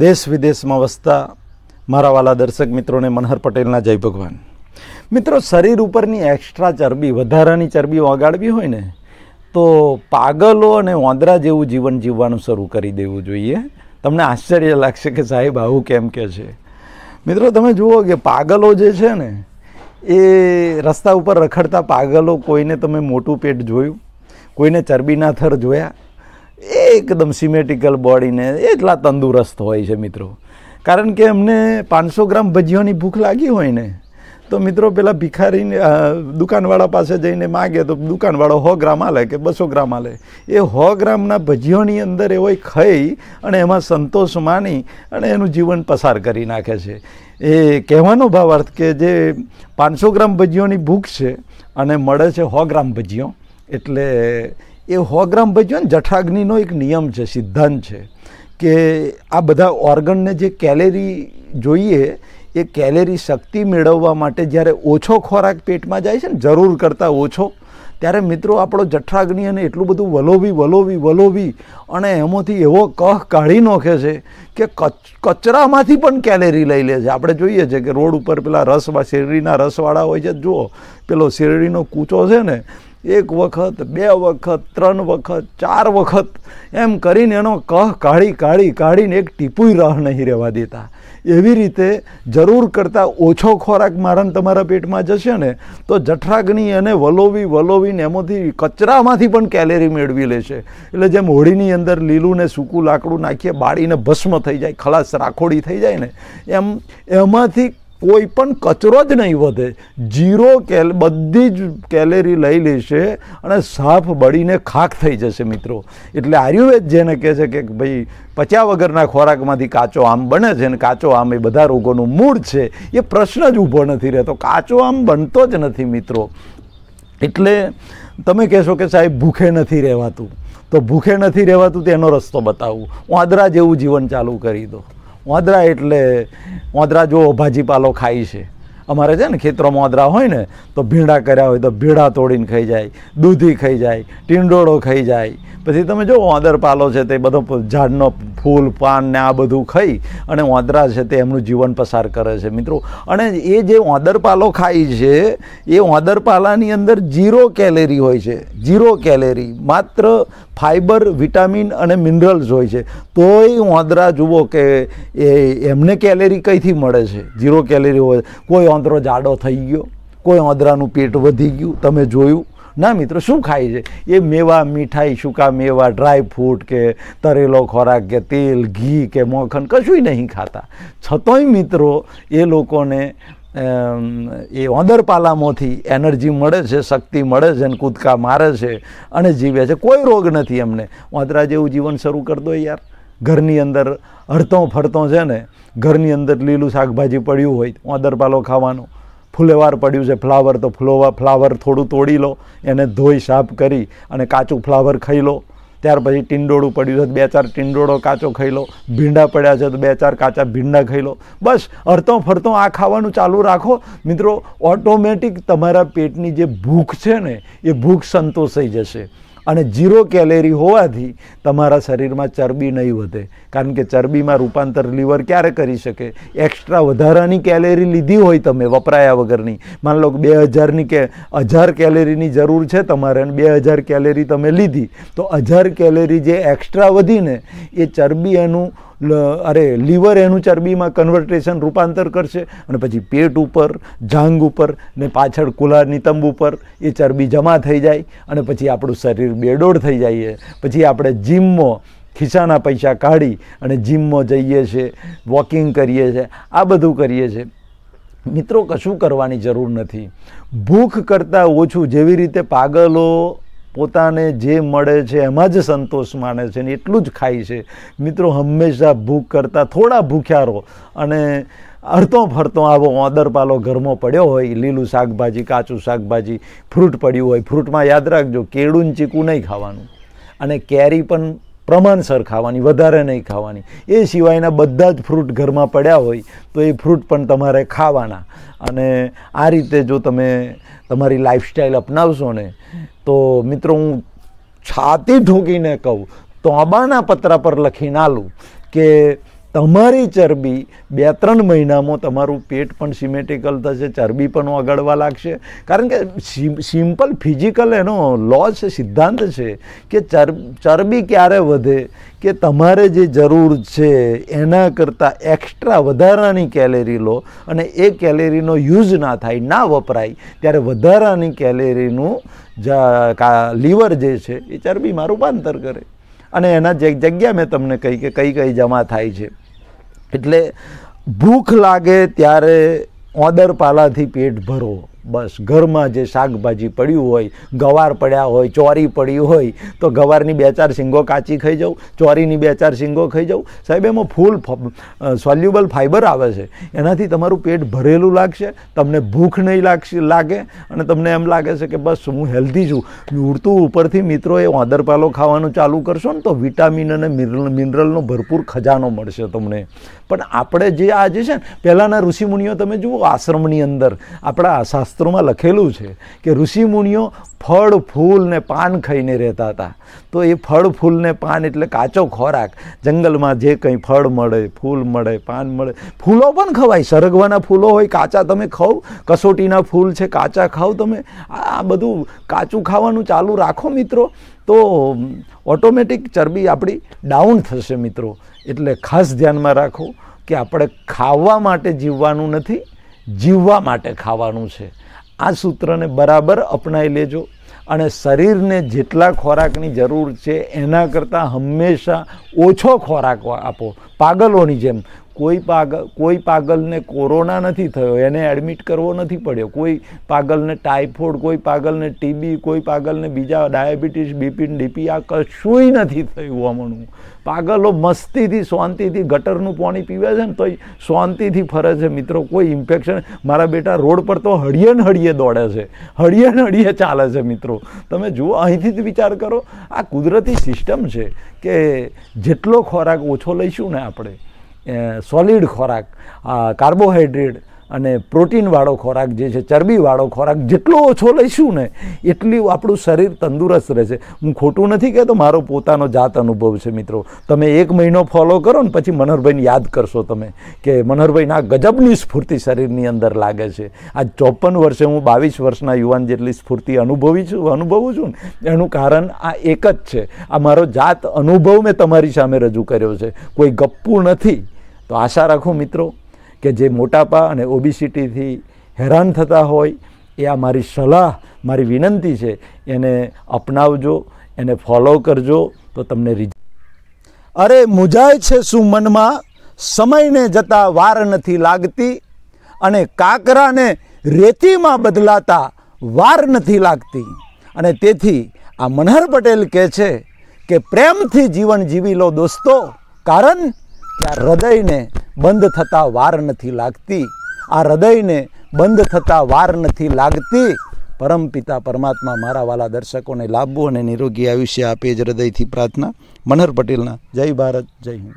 દેશ વિદેશમાં વસતા મારા વાલા દર્શક મિત્રોને મનહર પટેલના જય ભગવાન મિત્રો શરીર ઉપરની એક્સ્ટ્રા ચરબી વધારાની ચરબી ઓગાળવી હોય ને તો પાગલો અને વાંદરા જેવું જીવન જીવવાનું શરૂ કરી દેવું જોઈએ તમને આશ્ચર્ય લાગશે કે સાહેબ આવું કેમ કે છે મિત્રો તમે જુઓ કે પાગલો જે છે ને એ રસ્તા ઉપર રખડતા પાગલો કોઈને તમે મોટું પેટ જોયું કોઈને ચરબીના થર જોયા એકદમ સિમેટિકલ બોડીને એટલા તંદુરસ્ત હોય છે મિત્રો કારણ કે એમને પાંચસો ગ્રામ ભજીઓની ભૂખ લાગી હોય ને તો મિત્રો પેલા ભિખારીને દુકાનવાળા પાસે જઈને માગે તો દુકાનવાળો સો ગ્રામ આલે કે બસો ગ્રામ આલે એ સો ગ્રામના ભજીઓની અંદર એવો ખઈ અને એમાં સંતોષ માની અને એનું જીવન પસાર કરી નાખે છે એ કહેવાનો ભાવ અર્થ કે જે પાંચસો ગ્રામ ભજીઓની ભૂખ છે અને મળે છે સો ગ્રામ ભજીઓ એટલે એ હોગ્રામ ભજ્યો ને જઠાગ્નિનો એક નિયમ છે સિદ્ધાંત છે કે આ બધા ઓર્ગનને જે કેલેરી જોઈએ એ કેલેરી શક્તિ મેળવવા માટે જ્યારે ઓછો ખોરાક પેટમાં જાય છે ને જરૂર કરતાં ઓછો ત્યારે મિત્રો આપણો જઠાગ્નિ અને એટલું બધું વલોવી વલોવી વલોવી અને એમાંથી એવો કહ કાઢી નાખે છે કે કચરામાંથી પણ કેલેરી લઈ લે છે આપણે જોઈએ છે કે રોડ ઉપર પેલા રસવા શેરડીના રસવાળા હોય છે જુઓ પેલો શેરડીનો કૂચો છે ને એક વખત બે વખત ત્રણ વખત ચાર વખત એમ કરીને એનો કહ કાઢી કાઢી કાઢીને એક ટીપુય રહ નહીં રહેવા દેતા એવી રીતે જરૂર કરતાં ઓછો ખોરાક મારાને તમારા પેટમાં જશે ને તો જઠરાગ્નિ એને વલોવી વલોવીને એમાંથી કચરામાંથી પણ કેલેરી મેળવી લેશે એટલે જેમ હોળીની અંદર લીલું ને સૂકું લાકડું નાખીએ બાળીને ભસ્મ થઈ જાય ખલાસ રાખોડી થઈ જાય ને એમ એમાંથી કોઈ પણ કચરો જ નહીં વધે જીરો કેલ બધી જ કેલેરી લઈ લેશે અને સાફ બળીને ખાખ થઈ જશે મિત્રો એટલે આયુર્વેદ જેને કહે છે કે ભાઈ પચ્યા વગરના ખોરાકમાંથી કાચો આમ બને છે ને કાચો આમ એ બધા રોગોનું મૂળ છે એ પ્રશ્ન જ ઊભો નથી રહેતો કાચો આમ બનતો જ નથી મિત્રો એટલે તમે કહેશો કે સાહેબ ભૂખે નથી રહેવાતું તો ભૂખે નથી રહેવાતું તેનો રસ્તો બતાવું વાંદરા જેવું જીવન ચાલુ કરી દો વાંદરા એટલે વાંદરા જો ભાજીપાલો ખાય છે અમારે છે ને ખેતરોમાં આદરા હોય ને તો ભીંડા કર્યા હોય તો ભીંડા તોડીને ખાઈ જાય દૂધી ખાઈ જાય ટીંડોળો ખાઈ જાય પછી તમે જો વાંદર પાલો છે તે બધો ઝાડનો ફૂલ પાન ને આ બધું ખાઈ અને વાંદરા છે તે એમનું જીવન પસાર કરે છે મિત્રો અને એ જે વાંદરપાલો ખાય છે એ વાંદરપાલાની અંદર જીરો કેલેરી હોય છે જીરો કેલેરી માત્ર ફાઈબર વિટામિન અને મિનરલ્સ હોય છે તોય વાંદરા જુઓ કે એ એમને કેલેરી કઈથી મળે છે જીરો કેલેરી હોય કોઈ આંતરો જાડો થઈ ગયો કોઈ આંદરાનું પેટ વધી ગયું તમે જોયું ના મિત્રો શું ખાય છે એ મેવા મીઠાઈ સૂકા મેવા ડ્રાય ફ્રૂટ કે તરેલો ખોરાક કે તેલ ઘી કે મોખણ કશું નહીં ખાતા છતાંય મિત્રો એ લોકોને એ ઓંદરપાલામાંથી એનર્જી મળે છે શક્તિ મળે છે અને કૂદકા મારે છે અને જીવે છે કોઈ રોગ નથી એમને ઓંદરા જેવું જીવન શરૂ કરી દો યાર ઘરની અંદર હરતો ફરતો છે ને ઘરની અંદર લીલું શાકભાજી પડ્યું હોય વાંદર પાલો ખાવાનો ફૂલેવાર પડ્યું છે ફ્લાવર તો ફ્લોવા ફ્લાવર થોડું તોડી લો એને ધોઈ સાફ કરી અને કાચું ફ્લાવર ખાઈ લો ત્યાર પછી ટીંડોળું પડ્યું છે બે ચાર ટીંડોળો કાચો ખાઈ લો ભીંડા પડ્યા છે તો બે ચાર કાચા ભીંડા ખાઈ લો બસ અડતો ફરતો આ ખાવાનું ચાલુ રાખો મિત્રો ઓટોમેટિક તમારા પેટની જે ભૂખ છે ને એ ભૂખ સંતોષાઈ જશે અને જીરો કેલેરી હોવાથી તમારા શરીરમાં ચરબી નહીં વધે કારણ કે ચરબીમાં રૂપાંતર લીવર ક્યારે કરી શકે એક્સ્ટ્રા વધારાની કેલેરી લીધી હોય તમે વપરાયા વગરની માન લો કે બે હજારની કે હજાર કેલેરીની જરૂર છે તમારે અને બે હજાર કેલેરી તમે લીધી તો હજાર કેલેરી જે એક્સ્ટ્રા વધીને એ ચરબી એનું અરે લીવર એનું ચરબીમાં કન્વર્ટેશન રૂપાંતર કરશે અને પછી પેટ ઉપર જાંગ ઉપર ને પાછળ કુલારની તંબુ ઉપર એ ચરબી જમા થઈ જાય અને પછી આપણું શરીર બેડોળ થઈ જાય પછી આપણે જીમમાં ખિસ્સાના પૈસા કાઢી અને જીમમાં જઈએ છીએ વોકિંગ કરીએ છીએ આ બધું કરીએ છીએ મિત્રો કશું કરવાની જરૂર નથી ભૂખ કરતાં ઓછું જેવી રીતે પાગલો પોતાને જે મળે છે એમાં જ સંતોષ માને છે ને એટલું જ ખાય છે મિત્રો હંમેશા ભૂખ કરતાં થોડા ભૂખ્યા રહો અને અડતો ફરતો આવો ઓદરપાલો ઘરમાં પડ્યો હોય લીલું શાકભાજી કાચું શાકભાજી ફ્રૂટ પડ્યું હોય ફ્રૂટમાં યાદ રાખજો કેળું ચીકું નહીં ખાવાનું અને કેરી પણ પ્રમાણસર ખાવાની વધારે નહીં ખાવાની એ સિવાયના બધા જ ફ્રૂટ ઘરમાં પડ્યા હોય તો એ ફ્રૂટ પણ તમારે ખાવાના અને આ રીતે જો તમે તમારી લાઈફસ્ટાઈલ અપનાવશો ને તો મિત્રો હું છાતી ઢોકીને કહું તો તોબાના પતરા પર લખીને આલું કે તમારી ચરબી બે ત્રણ મહિનામાં તમારું પેટ પણ સિમેટિકલ થશે ચરબી પણ ઓગળવા લાગશે કારણ કે સિમ્પલ ફિઝિકલ એનો લો છે સિદ્ધાંત છે કે ચરબી ક્યારે વધે કે તમારે જે જરૂર છે એના કરતાં એક્સ્ટ્રા વધારાની કેલેરી લો અને એ કેલેરીનો યુઝ ના થાય ના વપરાય ત્યારે વધારાની કેલેરીનું લીવર જે છે એ ચરબીમાં રૂપાંતર કરે અને એના જે જગ્યા મેં તમને કહી કે કઈ કઈ જમા થાય છે એટલે ભૂખ લાગે ત્યારે ઓદર પાલાથી પેટ ભરો બસ ઘરમાં જે શાકભાજી પડ્યું હોય ગવાર પડ્યા હોય ચોરી પડી હોય તો ગવારની બે ચાર શીંગો કાચી ખાઈ જાઉં ચોરીની બે ચાર શીંગો ખાઈ જાઉં સાહેબ એમાં ફૂલ સોલ્યુબલ ફાઇબર આવે છે એનાથી તમારું પેટ ભરેલું લાગશે તમને ભૂખ નહીં લાગશે લાગે અને તમને એમ લાગે છે કે બસ હું હેલ્ધી છું ઉડતું ઉપરથી મિત્રો મિત્રોએ ઓદરપાલો ખાવાનું ચાલુ કરશો ને તો વિટામિન અને મિનરલનો ભરપૂર ખજાનો મળશે તમને પણ આપણે જે આજે છે ને પહેલાંના ઋષિમુનિઓ તમે જુઓ આશ્રમની અંદર આપણા આશા શાસ્ત્રોમાં લખેલું છે કે ઋષિમુનિઓ ફળ ફૂલ ને પાન ખાઈને રહેતા હતા તો એ ફળ ફૂલ ને પાન એટલે કાચો ખોરાક જંગલમાં જે કંઈ ફળ મળે ફૂલ મળે પાન મળે ફૂલો પણ ખવાય સરગવાના ફૂલો હોય કાચા તમે ખાવ કસોટીના ફૂલ છે કાચા ખાઓ તમે આ બધું કાચું ખાવાનું ચાલુ રાખો મિત્રો તો ઓટોમેટિક ચરબી આપણી ડાઉન થશે મિત્રો એટલે ખાસ ધ્યાનમાં રાખો કે આપણે ખાવા માટે જીવવાનું નથી જીવવા માટે ખાવાનું છે આ સૂત્રને બરાબર અપનાવી લેજો અને શરીરને જેટલા ખોરાકની જરૂર છે એના કરતાં હંમેશા ઓછો ખોરાક આપો પાગલોની જેમ કોઈ પાગલ કોઈ પાગલને કોરોના નથી થયો એને એડમિટ કરવો નથી પડ્યો કોઈ પાગલને ટાઇફોઇડ કોઈ પાગલને ટીબી કોઈ પાગલને બીજા ડાયાબિટીસ બીપીન ડીપી આ કશુંય નથી થયું અમણું પાગલો મસ્તીથી શાંતિથી ગટરનું પાણી પીવે છે ને તોય શાંતિથી ફરે છે મિત્રો કોઈ ઇન્ફેક્શન મારા બેટા રોડ પર તો હળીએ ને હળીએ દોડે છે હળીએ ને હળીએ ચાલે છે મિત્રો તમે જુઓ અહીંથી જ વિચાર કરો આ કુદરતી સિસ્ટમ છે કે જેટલો ખોરાક ઓછો લઈશું ને આપણે સોલિડ ખોરાક કાર્બોહાઈડ્રેટ અને પ્રોટીનવાળો ખોરાક જે છે ચરબીવાળો ખોરાક જેટલો ઓછો લઈશું ને એટલું આપણું શરીર તંદુરસ્ત રહેશે હું ખોટું નથી કહેતો મારો પોતાનો જાત અનુભવ છે મિત્રો તમે એક મહિનો ફોલો કરો ને પછી મનહરભાઈને યાદ કરશો તમે કે મનહરભાઈના ગજબની સ્ફૂર્તિ શરીરની અંદર લાગે છે આ ચોપન વર્ષે હું બાવીસ વર્ષના યુવાન જેટલી સ્ફૂર્તિ અનુભવી છું અનુભવું છું ને એનું કારણ આ એક જ છે આ મારો જાત અનુભવ મેં તમારી સામે રજૂ કર્યો છે કોઈ ગપ્પુ નથી તો આશા રાખું મિત્રો કે જે મોટાપા અને ઓબિસિટીથી હેરાન થતા હોય એ આ મારી સલાહ મારી વિનંતી છે એને અપનાવજો એને ફોલો કરજો તો તમને રીઝ અરે મુજાય છે શું મનમાં સમયને જતાં વાર નથી લાગતી અને કાકરાને રેતીમાં બદલાતા વાર નથી લાગતી અને તેથી આ મનહર પટેલ કહે છે કે પ્રેમથી જીવન જીવી લો દોસ્તો કારણ કે આ હૃદયને બંધ થતાં વાર નથી લાગતી આ હૃદયને બંધ થતાં વાર નથી લાગતી પરમપિતા પરમાત્મા મારા વાલા દર્શકોને લાભવું અને નિરોગી આયુષ્ય આપે જ હૃદયથી પ્રાર્થના મનહર પટેલના જય ભારત જય હિન્દ